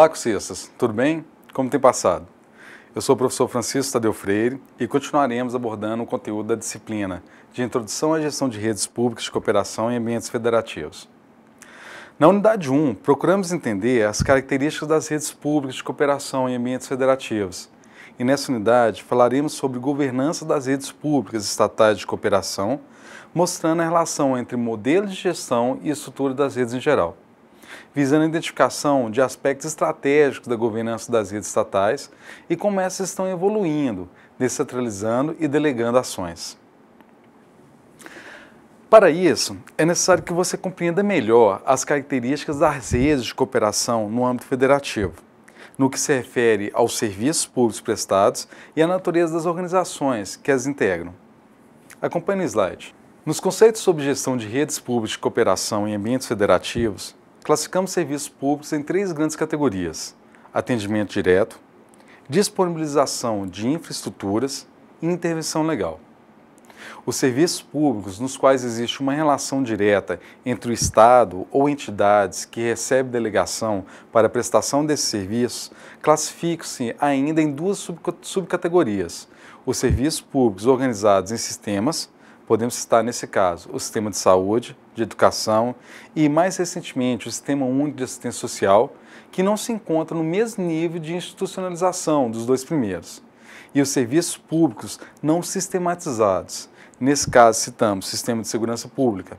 Olá, cursistas, tudo bem? Como tem passado? Eu sou o professor Francisco Tadeu Freire e continuaremos abordando o conteúdo da disciplina de Introdução à Gestão de Redes Públicas de Cooperação em Ambientes Federativos. Na unidade 1, procuramos entender as características das redes públicas de cooperação em ambientes federativos. E nessa unidade falaremos sobre governança das redes públicas estatais de cooperação, mostrando a relação entre modelos de gestão e estrutura das redes em geral visando a identificação de aspectos estratégicos da governança das redes estatais e como essas estão evoluindo, descentralizando e delegando ações. Para isso, é necessário que você compreenda melhor as características das redes de cooperação no âmbito federativo, no que se refere aos serviços públicos prestados e à natureza das organizações que as integram. Acompanhe o slide. Nos conceitos sobre gestão de redes públicas de cooperação em ambientes federativos, classificamos serviços públicos em três grandes categorias: atendimento direto, disponibilização de infraestruturas e intervenção legal. Os serviços públicos nos quais existe uma relação direta entre o Estado ou entidades que recebe delegação para a prestação desses serviços classificam-se ainda em duas subcategorias: os serviços públicos organizados em sistemas podemos citar nesse caso o sistema de saúde, de educação e, mais recentemente, o Sistema Único de Assistência Social, que não se encontra no mesmo nível de institucionalização dos dois primeiros. E os serviços públicos não sistematizados. Nesse caso, citamos o Sistema de Segurança Pública.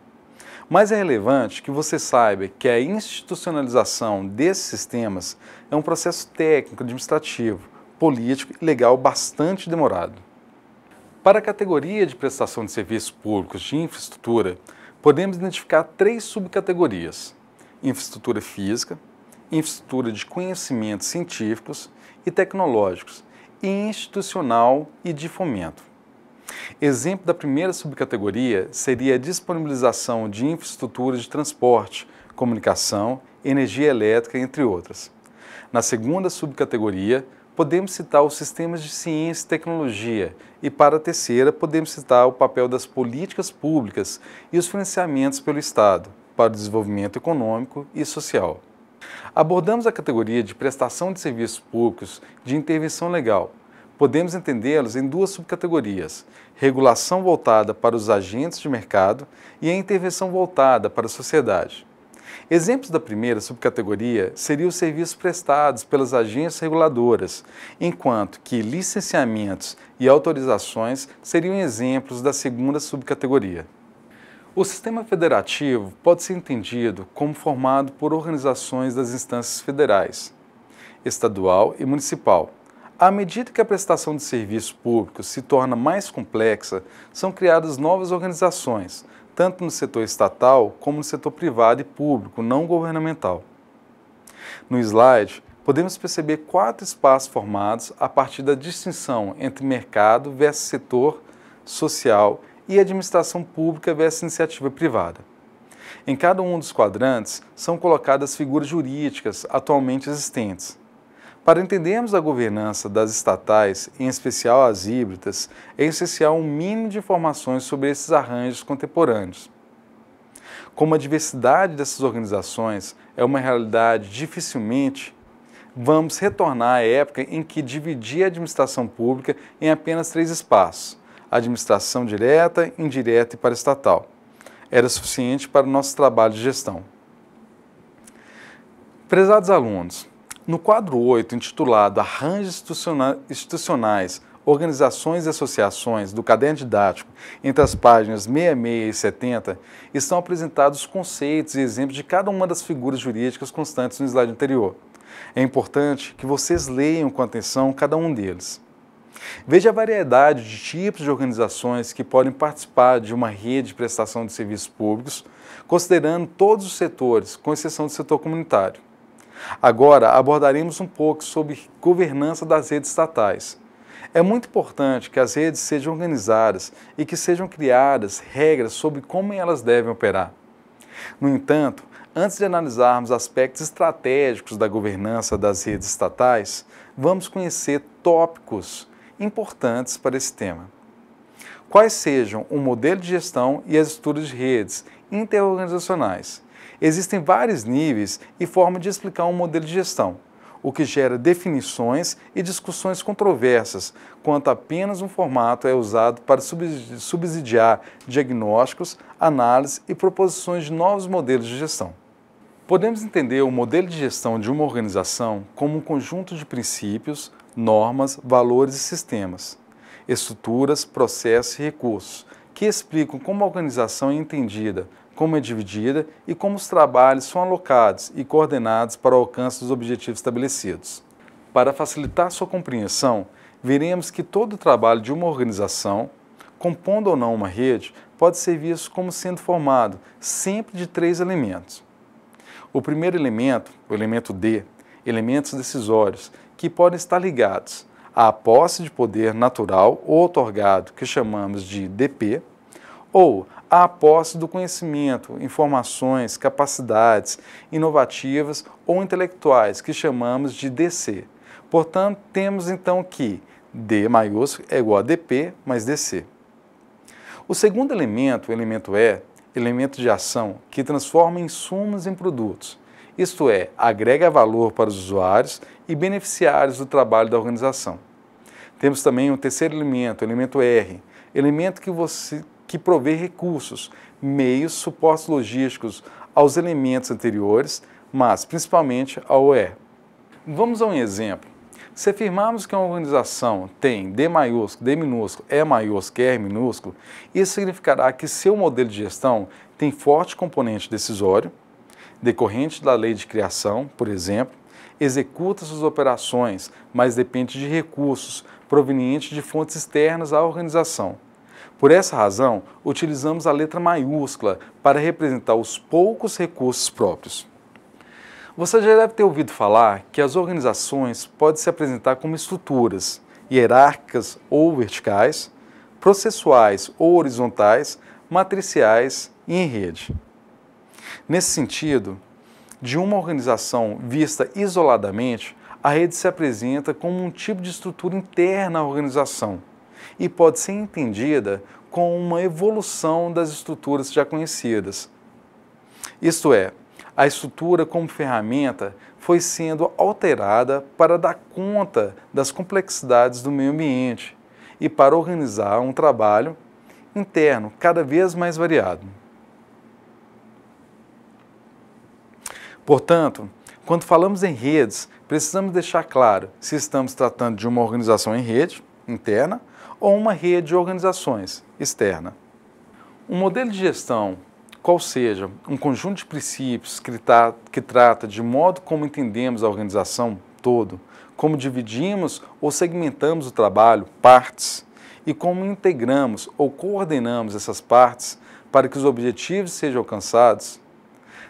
Mas é relevante que você saiba que a institucionalização desses sistemas é um processo técnico, administrativo, político e legal bastante demorado. Para a categoria de prestação de serviços públicos de infraestrutura, podemos identificar três subcategorias: infraestrutura física, infraestrutura de conhecimentos científicos e tecnológicos, e institucional e de fomento. Exemplo da primeira subcategoria seria a disponibilização de infraestruturas de transporte, comunicação, energia elétrica, entre outras. Na segunda subcategoria, podemos citar os sistemas de ciência e tecnologia e, para a terceira, podemos citar o papel das políticas públicas e os financiamentos pelo Estado para o desenvolvimento econômico e social. Abordamos a categoria de prestação de serviços públicos de intervenção legal. Podemos entendê-los em duas subcategorias: regulação voltada para os agentes de mercado e a intervenção voltada para a sociedade. Exemplos da primeira subcategoria seriam os serviços prestados pelas agências reguladoras, enquanto que licenciamentos e autorizações seriam exemplos da segunda subcategoria. O sistema federativo pode ser entendido como formado por organizações das instâncias federais, estadual e municipal. À medida que a prestação de serviços públicos se torna mais complexa, são criadas novas organizações, tanto no setor estatal como no setor privado e público não governamental. No slide, podemos perceber quatro espaços formados a partir da distinção entre mercado versus setor social e administração pública versus iniciativa privada. Em cada um dos quadrantes são colocadas figuras jurídicas atualmente existentes. Para entendermos a governança das estatais, em especial as híbridas, é essencial um mínimo de informações sobre esses arranjos contemporâneos. Como a diversidade dessas organizações é uma realidade dificilmente, vamos retornar à época em que dividia a administração pública em apenas três espaços: administração direta, indireta e paraestatal. Era suficiente para o nosso trabalho de gestão. Prezados alunos, no quadro 8, intitulado Arranjos Institucionais, Organizações e Associações do Caderno Didático, entre as páginas 66 e 70, estão apresentados conceitos e exemplos de cada uma das figuras jurídicas constantes no slide anterior. É importante que vocês leiam com atenção cada um deles. Veja a variedade de tipos de organizações que podem participar de uma rede de prestação de serviços públicos, considerando todos os setores, com exceção do setor comunitário. Agora abordaremos um pouco sobre governança das redes estatais. É muito importante que as redes sejam organizadas e que sejam criadas regras sobre como elas devem operar. No entanto, antes de analisarmos aspectos estratégicos da governança das redes estatais, vamos conhecer tópicos importantes para esse tema. Quais sejam o modelo de gestão e as estruturas de redes interorganizacionais, existem vários níveis e formas de explicar um modelo de gestão, o que gera definições e discussões controversas quanto apenas um formato é usado para subsidiar diagnósticos, análises e proposições de novos modelos de gestão. Podemos entender o modelo de gestão de uma organização como um conjunto de princípios, normas, valores e sistemas, estruturas, processos e recursos que explicam como a organização é entendida como é dividida e como os trabalhos são alocados e coordenados para o alcance dos objetivos estabelecidos. Para facilitar sua compreensão, veremos que todo o trabalho de uma organização, compondo ou não uma rede, pode ser visto como sendo formado sempre de três elementos. O primeiro elemento, o elemento D, elementos decisórios, que podem estar ligados à posse de poder natural ou otorgado, que chamamos de DP, ou a posse do conhecimento, informações, capacidades inovativas ou intelectuais, que chamamos de DC. Portanto, temos então que D maiúsculo é igual a DP mais DC. O segundo elemento, o elemento E, elemento de ação, que transforma insumos em produtos, isto é, agrega valor para os usuários e beneficiários do trabalho da organização. Temos também o terceiro elemento, o elemento R, elemento que você que provê recursos, meios, suportes logísticos aos elementos anteriores, mas principalmente ao E. Vamos a um exemplo. Se afirmarmos que uma organização tem D maiúsculo, D minúsculo, E maiúsculo, R minúsculo, isso significará que seu modelo de gestão tem forte componente decisório, decorrente da lei de criação, por exemplo, executa suas operações, mas depende de recursos provenientes de fontes externas à organização. Por essa razão, utilizamos a letra maiúscula para representar os poucos recursos próprios. Você já deve ter ouvido falar que as organizações podem se apresentar como estruturas hierárquicas ou verticais, processuais ou horizontais, matriciais e em rede. Nesse sentido, de uma organização vista isoladamente, a rede se apresenta como um tipo de estrutura interna à organização, e pode ser entendida com uma evolução das estruturas já conhecidas. Isto é, a estrutura como ferramenta foi sendo alterada para dar conta das complexidades do meio ambiente e para organizar um trabalho interno cada vez mais variado. Portanto, quando falamos em redes, precisamos deixar claro se estamos tratando de uma organização em rede interna ou uma rede de organizações externa. Um modelo de gestão, qual seja um conjunto de princípios que, tá, que trata de modo como entendemos a organização todo, como dividimos ou segmentamos o trabalho, partes, e como integramos ou coordenamos essas partes para que os objetivos sejam alcançados.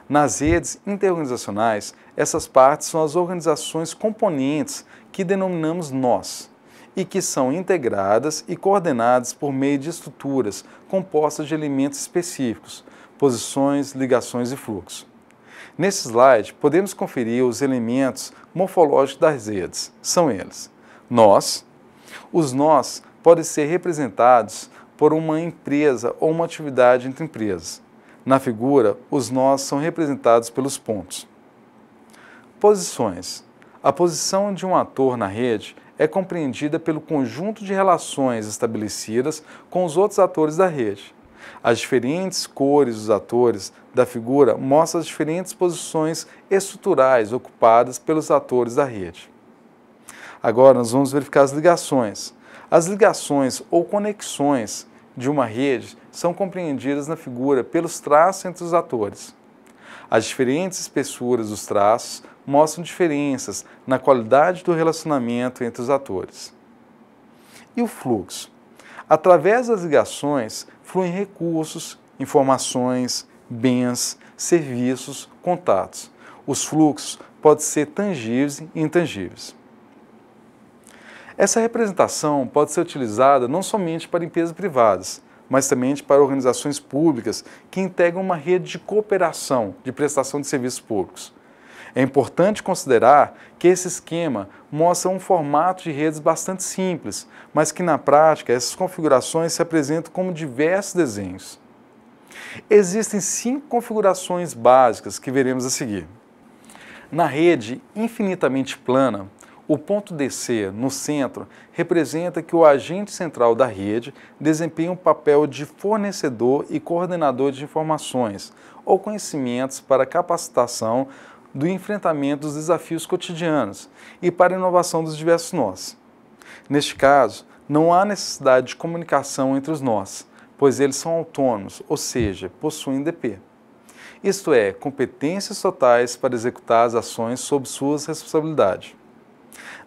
Nas redes interorganizacionais, essas partes são as organizações componentes que denominamos nós e que são integradas e coordenadas por meio de estruturas compostas de elementos específicos, posições, ligações e fluxos. Nesse slide, podemos conferir os elementos morfológicos das redes. São eles: nós. Os nós podem ser representados por uma empresa ou uma atividade entre empresas. Na figura, os nós são representados pelos pontos. Posições. A posição de um ator na rede é compreendida pelo conjunto de relações estabelecidas com os outros atores da rede. As diferentes cores dos atores da figura mostram as diferentes posições estruturais ocupadas pelos atores da rede. Agora nós vamos verificar as ligações. As ligações ou conexões de uma rede são compreendidas na figura pelos traços entre os atores. As diferentes espessuras dos traços mostram diferenças na qualidade do relacionamento entre os atores. E o fluxo? Através das ligações fluem recursos, informações, bens, serviços, contatos. Os fluxos podem ser tangíveis e intangíveis. Essa representação pode ser utilizada não somente para empresas privadas, mas também para organizações públicas que integram uma rede de cooperação de prestação de serviços públicos. É importante considerar que esse esquema mostra um formato de redes bastante simples, mas que na prática essas configurações se apresentam como diversos desenhos. Existem cinco configurações básicas que veremos a seguir. Na rede infinitamente plana, o ponto DC, no centro, representa que o agente central da rede desempenha um papel de fornecedor e coordenador de informações ou conhecimentos para capacitação do enfrentamento dos desafios cotidianos e para a inovação dos diversos nós. Neste caso, não há necessidade de comunicação entre os nós, pois eles são autônomos, ou seja, possuem DP. Isto é, competências totais para executar as ações sob suas responsabilidades.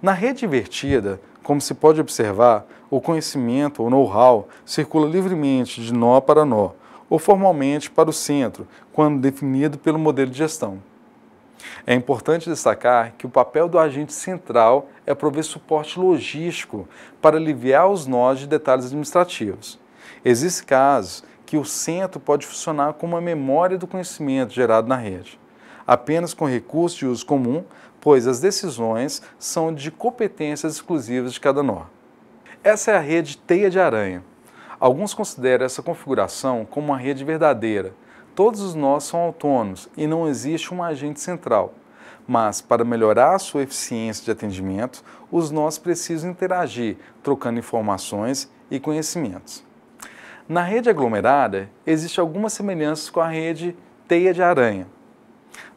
Na rede invertida, como se pode observar, o conhecimento ou know-how circula livremente de nó para nó, ou formalmente para o centro, quando definido pelo modelo de gestão. É importante destacar que o papel do agente central é prover suporte logístico para aliviar os nós de detalhes administrativos. Existem casos que o centro pode funcionar como a memória do conhecimento gerado na rede. Apenas com recursos de uso comum, pois as decisões são de competências exclusivas de cada nó. Essa é a rede teia de aranha. Alguns consideram essa configuração como uma rede verdadeira. Todos os nós são autônomos e não existe um agente central. Mas, para melhorar a sua eficiência de atendimento, os nós precisam interagir, trocando informações e conhecimentos. Na rede aglomerada, existe algumas semelhanças com a rede teia de aranha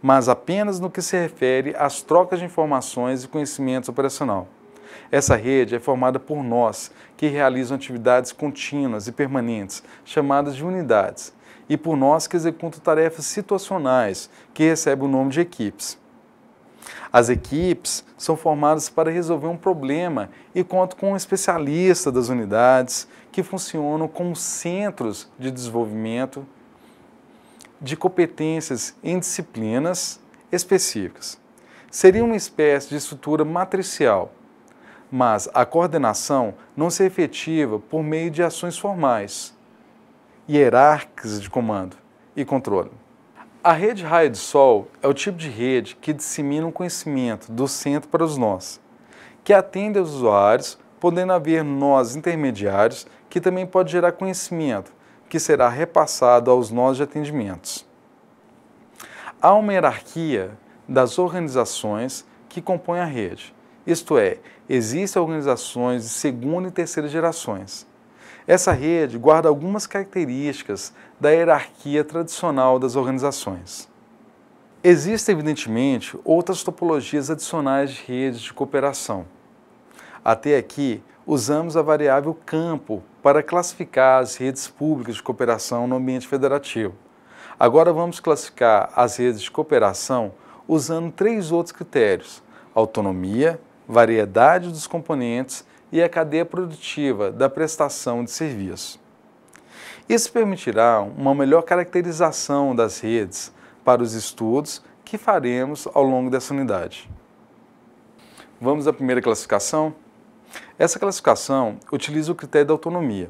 mas apenas no que se refere às trocas de informações e conhecimentos operacional. Essa rede é formada por nós, que realizam atividades contínuas e permanentes, chamadas de unidades, e por nós que executam tarefas situacionais, que recebem o nome de equipes. As equipes são formadas para resolver um problema e contam com um especialista das unidades, que funcionam como centros de desenvolvimento, de competências em disciplinas específicas. Seria uma espécie de estrutura matricial, mas a coordenação não se efetiva por meio de ações formais, hierárquicas de comando e controle. A rede raio de sol é o tipo de rede que dissemina o um conhecimento do centro para os nós, que atende aos usuários, podendo haver nós intermediários que também pode gerar conhecimento que será repassado aos nós de atendimentos. Há uma hierarquia das organizações que compõem a rede, isto é, existem organizações de segunda e terceira gerações. Essa rede guarda algumas características da hierarquia tradicional das organizações. Existem, evidentemente, outras topologias adicionais de redes de cooperação. Até aqui, usamos a variável campo para classificar as redes públicas de cooperação no ambiente federativo. Agora vamos classificar as redes de cooperação usando três outros critérios: autonomia, variedade dos componentes e a cadeia produtiva da prestação de serviço. Isso permitirá uma melhor caracterização das redes para os estudos que faremos ao longo dessa unidade. Vamos à primeira classificação? Essa classificação utiliza o critério da autonomia.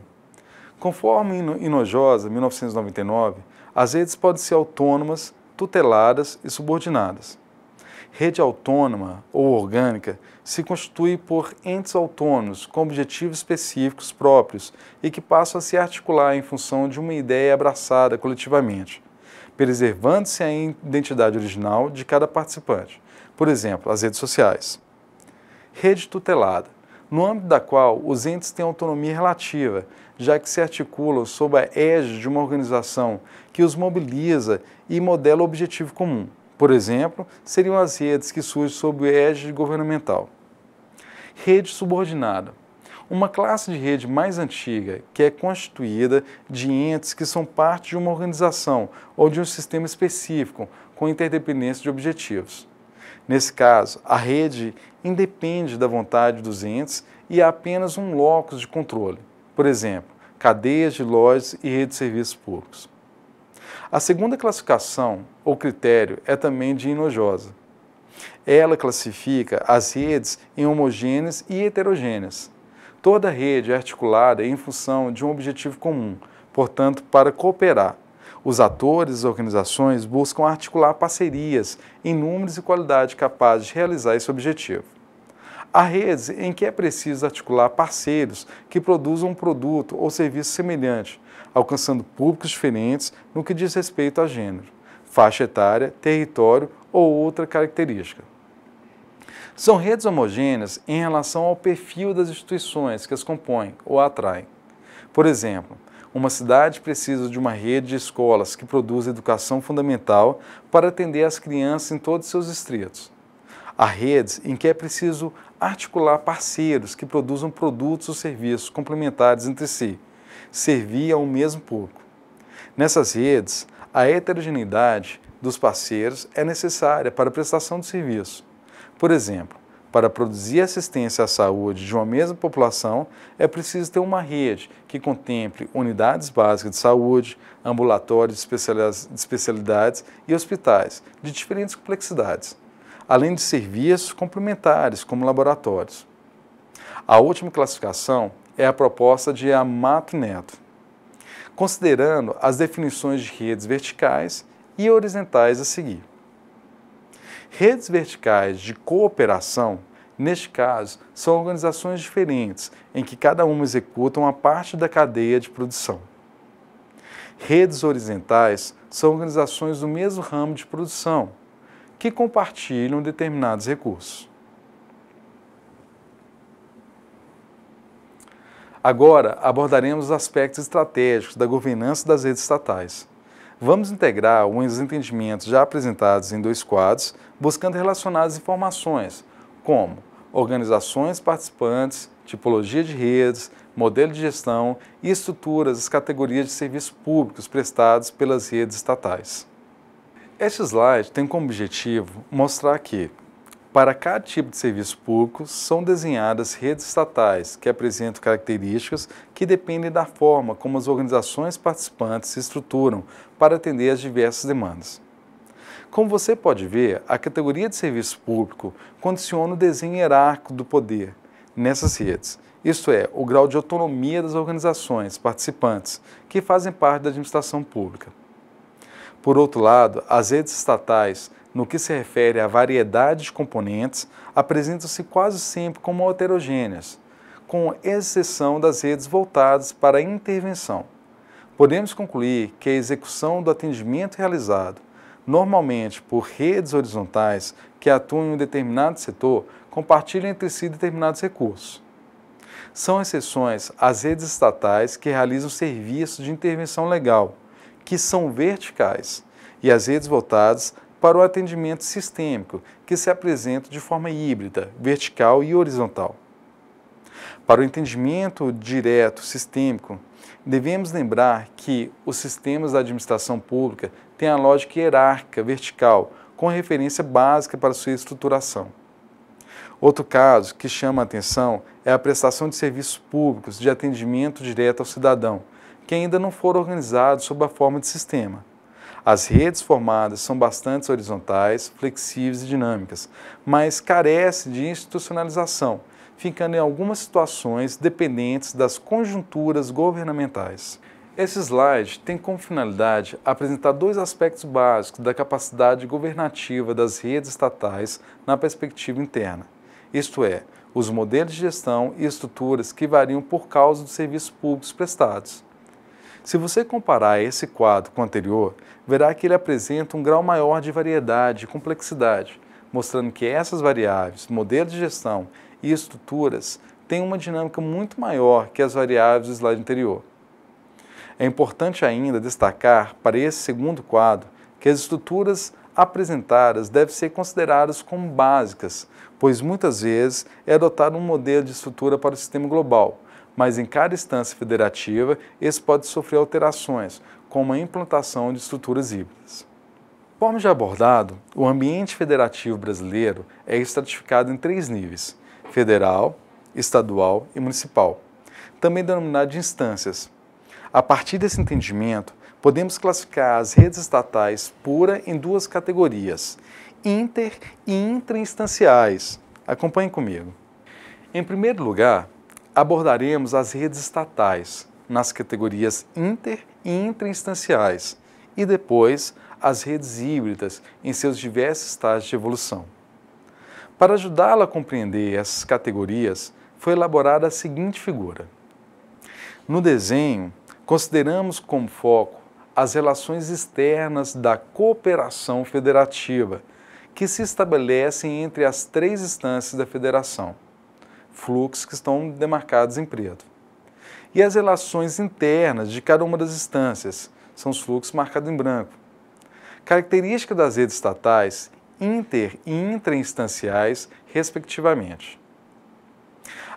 Conforme Inojosa, 1999, as redes podem ser autônomas, tuteladas e subordinadas. Rede autônoma ou orgânica se constitui por entes autônomos com objetivos específicos próprios e que passam a se articular em função de uma ideia abraçada coletivamente, preservando-se a identidade original de cada participante, por exemplo, as redes sociais. Rede tutelada no âmbito da qual os entes têm autonomia relativa, já que se articulam sob a égide de uma organização que os mobiliza e modela o objetivo comum. Por exemplo, seriam as redes que surgem sob égide governamental. Rede subordinada. Uma classe de rede mais antiga, que é constituída de entes que são parte de uma organização ou de um sistema específico, com interdependência de objetivos. Nesse caso, a rede independe da vontade dos entes e há apenas um locus de controle, por exemplo, cadeias de lojas e redes de serviços públicos. A segunda classificação ou critério é também de enojosa. Ela classifica as redes em homogêneas e heterogêneas. Toda rede é articulada em função de um objetivo comum, portanto, para cooperar os atores e organizações buscam articular parcerias em números e qualidade capazes de realizar esse objetivo. Há redes em que é preciso articular parceiros que produzam um produto ou serviço semelhante, alcançando públicos diferentes no que diz respeito a gênero, faixa etária, território ou outra característica. São redes homogêneas em relação ao perfil das instituições que as compõem ou atraem. Por exemplo, uma cidade precisa de uma rede de escolas que produza educação fundamental para atender as crianças em todos seus distritos. Há redes em que é preciso articular parceiros que produzam produtos ou serviços complementares entre si, servir ao mesmo público. Nessas redes, a heterogeneidade dos parceiros é necessária para a prestação de serviço. Por exemplo, para produzir assistência à saúde de uma mesma população, é preciso ter uma rede que contemple unidades básicas de saúde, ambulatórios de especialidades e hospitais de diferentes complexidades, além de serviços complementares, como laboratórios. A última classificação é a proposta de Amato Neto, considerando as definições de redes verticais e horizontais a seguir. Redes verticais de cooperação, neste caso, são organizações diferentes, em que cada uma executa uma parte da cadeia de produção. Redes horizontais são organizações do mesmo ramo de produção, que compartilham determinados recursos. Agora abordaremos os aspectos estratégicos da governança das redes estatais. Vamos integrar os entendimentos já apresentados em dois quadros, buscando relacionar as informações, como organizações participantes, tipologia de redes, modelo de gestão e estruturas as categorias de serviços públicos prestados pelas redes estatais. Este slide tem como objetivo mostrar que para cada tipo de serviço público, são desenhadas redes estatais que apresentam características que dependem da forma como as organizações participantes se estruturam para atender às diversas demandas. Como você pode ver, a categoria de serviço público condiciona o desenho hierárquico do poder nessas redes, isto é, o grau de autonomia das organizações participantes que fazem parte da administração pública. Por outro lado, as redes estatais no que se refere à variedade de componentes, apresentam-se quase sempre como heterogêneas, com exceção das redes voltadas para a intervenção. Podemos concluir que a execução do atendimento realizado, normalmente por redes horizontais que atuam em um determinado setor, compartilha entre si determinados recursos. São exceções as redes estatais que realizam serviços de intervenção legal, que são verticais, e as redes voltadas para o atendimento sistêmico, que se apresenta de forma híbrida, vertical e horizontal. Para o entendimento direto sistêmico, devemos lembrar que os sistemas da administração pública têm a lógica hierárquica vertical, com referência básica para sua estruturação. Outro caso que chama a atenção é a prestação de serviços públicos de atendimento direto ao cidadão, que ainda não foram organizados sob a forma de sistema. As redes formadas são bastante horizontais, flexíveis e dinâmicas, mas carece de institucionalização, ficando em algumas situações dependentes das conjunturas governamentais. Esse slide tem como finalidade apresentar dois aspectos básicos da capacidade governativa das redes estatais na perspectiva interna, isto é, os modelos de gestão e estruturas que variam por causa dos serviços públicos prestados, se você comparar esse quadro com o anterior, verá que ele apresenta um grau maior de variedade e complexidade, mostrando que essas variáveis, modelos de gestão e estruturas têm uma dinâmica muito maior que as variáveis do slide anterior. É importante ainda destacar, para esse segundo quadro, que as estruturas apresentadas devem ser consideradas como básicas, pois muitas vezes é adotado um modelo de estrutura para o sistema global, mas em cada instância federativa esse pode sofrer alterações, como a implantação de estruturas híbridas. Como já abordado, o ambiente federativo brasileiro é estratificado em três níveis: federal, estadual e municipal, também denominado de instâncias. A partir desse entendimento, podemos classificar as redes estatais pura em duas categorias: inter e intrainstanciais. Acompanhe comigo. Em primeiro lugar, abordaremos as redes estatais nas categorias inter e intrainstanciais e depois as redes híbridas em seus diversos estágios de evolução. Para ajudá-la a compreender essas categorias, foi elaborada a seguinte figura. No desenho, consideramos como foco as relações externas da cooperação federativa, que se estabelecem entre as três instâncias da federação fluxos que estão demarcados em preto. E as relações internas de cada uma das instâncias são os fluxos marcados em branco. Característica das redes estatais inter e intrainstanciais, respectivamente.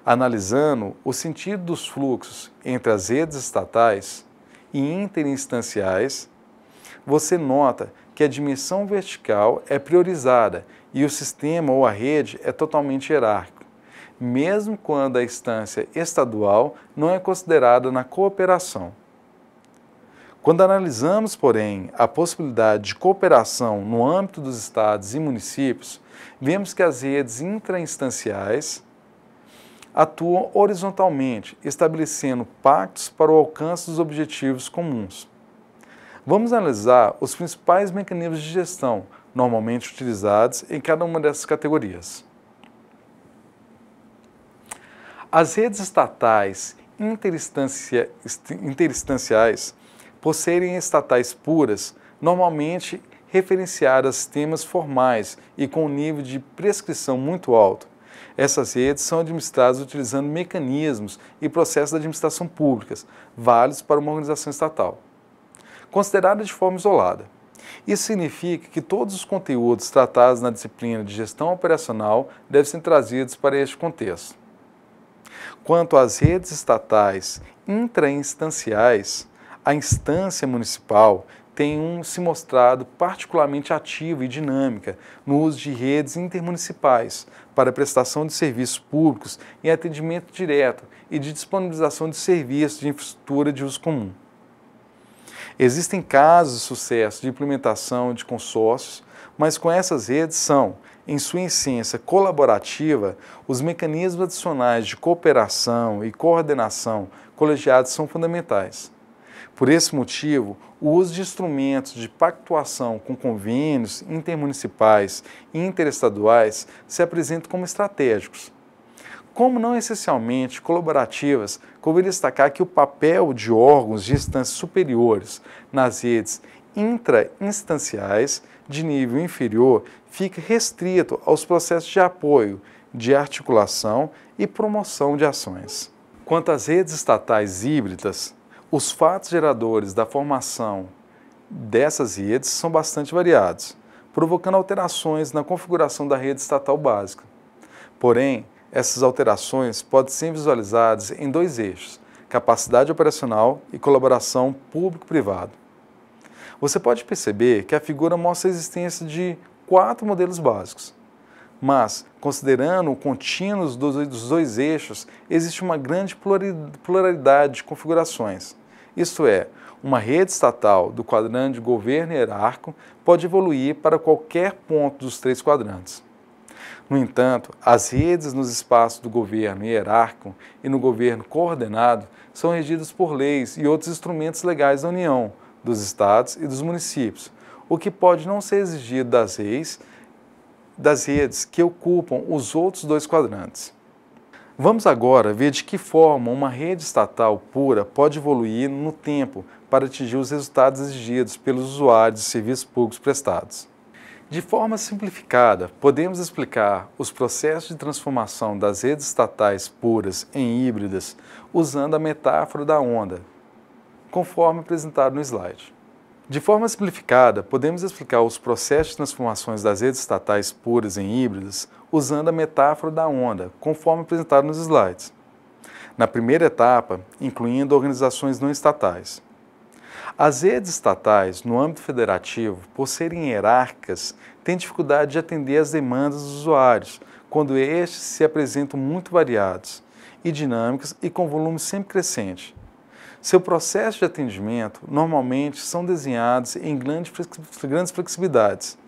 Analisando o sentido dos fluxos entre as redes estatais e interinstanciais, você nota que a dimensão vertical é priorizada e o sistema ou a rede é totalmente hierárquico mesmo quando a instância estadual não é considerada na cooperação. Quando analisamos, porém, a possibilidade de cooperação no âmbito dos estados e municípios, vemos que as redes intrainstanciais atuam horizontalmente, estabelecendo pactos para o alcance dos objetivos comuns. Vamos analisar os principais mecanismos de gestão normalmente utilizados em cada uma dessas categorias. As redes estatais interestancia, interestanciais, por serem estatais puras, normalmente referenciadas temas formais e com um nível de prescrição muito alto. Essas redes são administradas utilizando mecanismos e processos de administração públicas, válidos para uma organização estatal. Considerada de forma isolada, isso significa que todos os conteúdos tratados na disciplina de gestão operacional devem ser trazidos para este contexto. Quanto às redes estatais intrainstanciais, a instância municipal tem um, se mostrado particularmente ativa e dinâmica no uso de redes intermunicipais para prestação de serviços públicos em atendimento direto e de disponibilização de serviços de infraestrutura de uso comum. Existem casos de sucesso de implementação de consórcios, mas com essas redes são em sua essência colaborativa, os mecanismos adicionais de cooperação e coordenação colegiados são fundamentais. Por esse motivo, o uso de instrumentos de pactuação com convênios intermunicipais e interestaduais se apresenta como estratégicos. Como não essencialmente colaborativas, convém destacar que o papel de órgãos de instâncias superiores nas redes intrainstanciais de nível inferior fica restrito aos processos de apoio, de articulação e promoção de ações. Quanto às redes estatais híbridas, os fatos geradores da formação dessas redes são bastante variados, provocando alterações na configuração da rede estatal básica. Porém, essas alterações podem ser visualizadas em dois eixos: capacidade operacional e colaboração público-privado. Você pode perceber que a figura mostra a existência de quatro modelos básicos. Mas, considerando o contínuo dos dois eixos, existe uma grande pluralidade de configurações. Isto é, uma rede estatal do quadrante governo hierárquico pode evoluir para qualquer ponto dos três quadrantes. No entanto, as redes nos espaços do governo hierárquico e no governo coordenado são regidas por leis e outros instrumentos legais da União, dos estados e dos municípios, o que pode não ser exigido das redes, das redes que ocupam os outros dois quadrantes. Vamos agora ver de que forma uma rede estatal pura pode evoluir no tempo para atingir os resultados exigidos pelos usuários de serviços públicos prestados. De forma simplificada, podemos explicar os processos de transformação das redes estatais puras em híbridas usando a metáfora da onda, conforme apresentado no slide. De forma simplificada, podemos explicar os processos de transformações das redes estatais puras em híbridas usando a metáfora da onda, conforme apresentado nos slides. Na primeira etapa, incluindo organizações não estatais. As redes estatais, no âmbito federativo, por serem hierárquicas, têm dificuldade de atender às demandas dos usuários, quando estes se apresentam muito variados e dinâmicos e com volume sempre crescente, seu processo de atendimento normalmente são desenhados em grandes flexibilidades,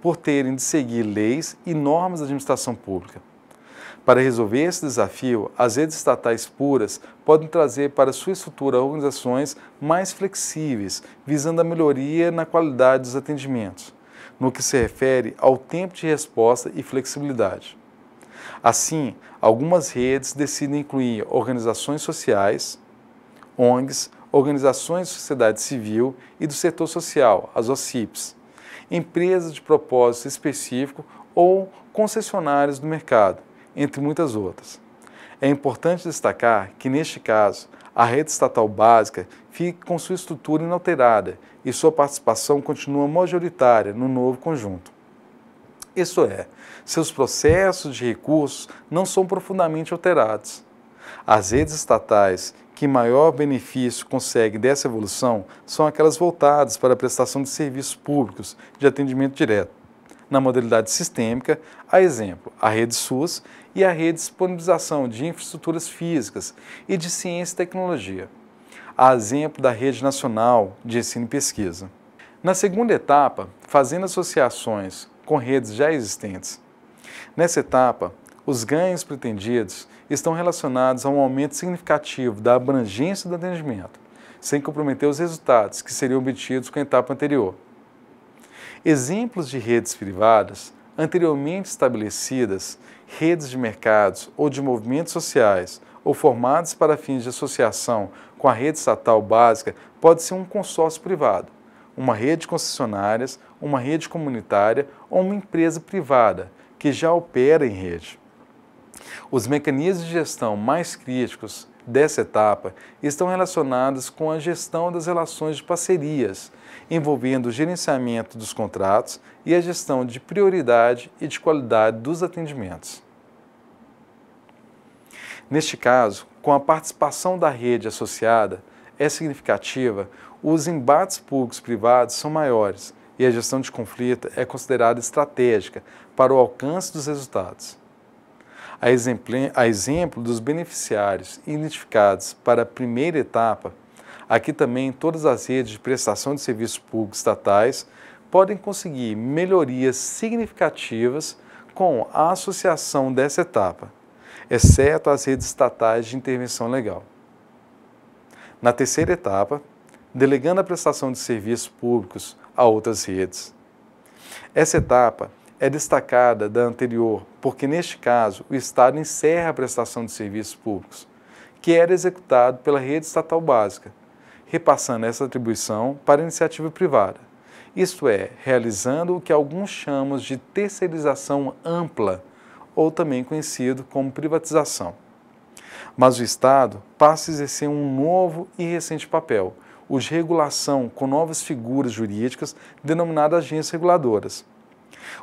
por terem de seguir leis e normas da administração pública. Para resolver esse desafio, as redes estatais puras podem trazer para sua estrutura organizações mais flexíveis, visando a melhoria na qualidade dos atendimentos, no que se refere ao tempo de resposta e flexibilidade. Assim, algumas redes decidem incluir organizações sociais, ONGs, organizações de sociedade civil e do setor social, as OCIPs, empresas de propósito específico ou concessionárias do mercado, entre muitas outras. É importante destacar que, neste caso, a rede estatal básica fica com sua estrutura inalterada e sua participação continua majoritária no novo conjunto. Isso é, seus processos de recursos não são profundamente alterados. As redes estatais que maior benefício consegue dessa evolução são aquelas voltadas para a prestação de serviços públicos de atendimento direto, na modalidade sistêmica, a exemplo, a rede SUS e a rede de disponibilização de infraestruturas físicas e de ciência e tecnologia, a exemplo da Rede Nacional de Ensino e Pesquisa. Na segunda etapa, fazendo associações com redes já existentes. Nessa etapa, os ganhos pretendidos estão relacionados a um aumento significativo da abrangência do atendimento, sem comprometer os resultados que seriam obtidos com a etapa anterior. Exemplos de redes privadas, anteriormente estabelecidas, redes de mercados ou de movimentos sociais, ou formados para fins de associação com a rede estatal básica, pode ser um consórcio privado, uma rede de concessionárias, uma rede comunitária ou uma empresa privada que já opera em rede. Os mecanismos de gestão mais críticos dessa etapa estão relacionados com a gestão das relações de parcerias, envolvendo o gerenciamento dos contratos e a gestão de prioridade e de qualidade dos atendimentos. Neste caso, com a participação da rede associada, é significativa, os embates públicos privados são maiores e a gestão de conflito é considerada estratégica para o alcance dos resultados a, exemplo, a exemplo dos beneficiários identificados para a primeira etapa, aqui também todas as redes de prestação de serviços públicos estatais podem conseguir melhorias significativas com a associação dessa etapa, exceto as redes estatais de intervenção legal. Na terceira etapa, delegando a prestação de serviços públicos a outras redes. Essa etapa é destacada da anterior, porque neste caso o Estado encerra a prestação de serviços públicos, que era executado pela rede estatal básica, repassando essa atribuição para iniciativa privada. Isto é, realizando o que alguns chamamos de terceirização ampla, ou também conhecido como privatização. Mas o Estado passa a exercer um novo e recente papel, o de regulação com novas figuras jurídicas denominadas agências reguladoras.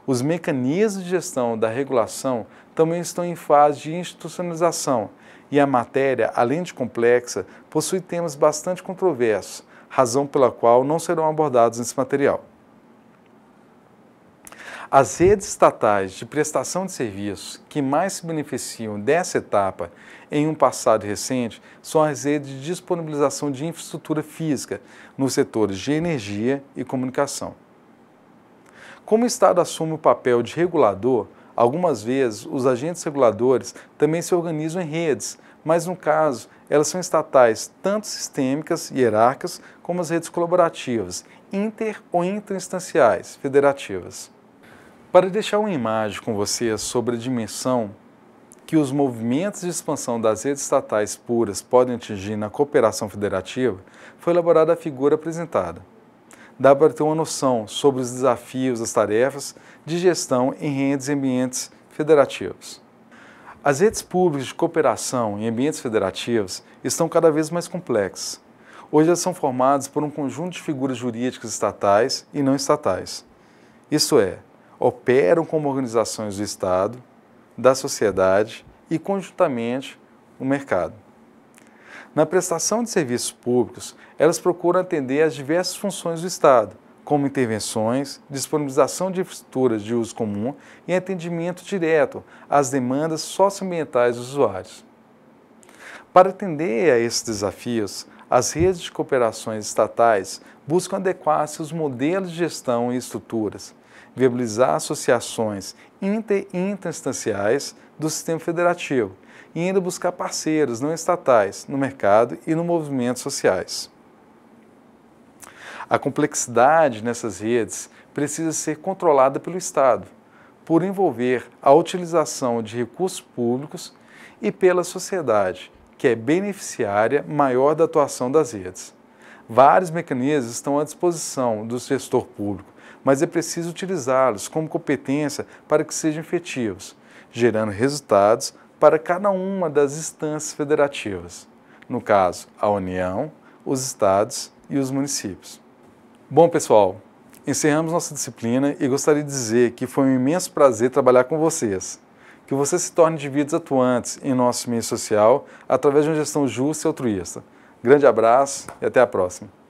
Os mecanismos de gestão da regulação também estão em fase de institucionalização e a matéria, além de complexa, possui temas bastante controversos, razão pela qual não serão abordados nesse material. As redes estatais de prestação de serviços que mais se beneficiam dessa etapa em um passado recente são as redes de disponibilização de infraestrutura física nos setores de energia e comunicação. Como o Estado assume o papel de regulador, algumas vezes os agentes reguladores também se organizam em redes, mas no caso elas são estatais, tanto sistêmicas e hierárquicas, como as redes colaborativas, inter ou interinstanciais, federativas. Para deixar uma imagem com vocês sobre a dimensão que os movimentos de expansão das redes estatais puras podem atingir na cooperação federativa, foi elaborada a figura apresentada dá para ter uma noção sobre os desafios das tarefas de gestão em redes e ambientes federativos. As redes públicas de cooperação em ambientes federativos estão cada vez mais complexas. Hoje elas são formadas por um conjunto de figuras jurídicas estatais e não estatais. Isso é, operam como organizações do Estado, da sociedade e, conjuntamente, o mercado. Na prestação de serviços públicos, elas procuram atender às diversas funções do Estado, como intervenções, disponibilização de infraestruturas de uso comum e atendimento direto às demandas socioambientais dos usuários. Para atender a esses desafios, as redes de cooperações estatais buscam adequar-se aos modelos de gestão e estruturas, viabilizar associações inter e interinstanciais do sistema federativo e ainda buscar parceiros não estatais no mercado e no movimentos sociais. A complexidade nessas redes precisa ser controlada pelo Estado, por envolver a utilização de recursos públicos e pela sociedade, que é beneficiária maior da atuação das redes. Vários mecanismos estão à disposição do gestor público, mas é preciso utilizá-los como competência para que sejam efetivos, gerando resultados para cada uma das instâncias federativas, no caso, a União, os estados e os municípios. Bom, pessoal, encerramos nossa disciplina e gostaria de dizer que foi um imenso prazer trabalhar com vocês. Que vocês se tornem indivíduos atuantes em nosso meio social através de uma gestão justa e altruísta. Grande abraço e até a próxima.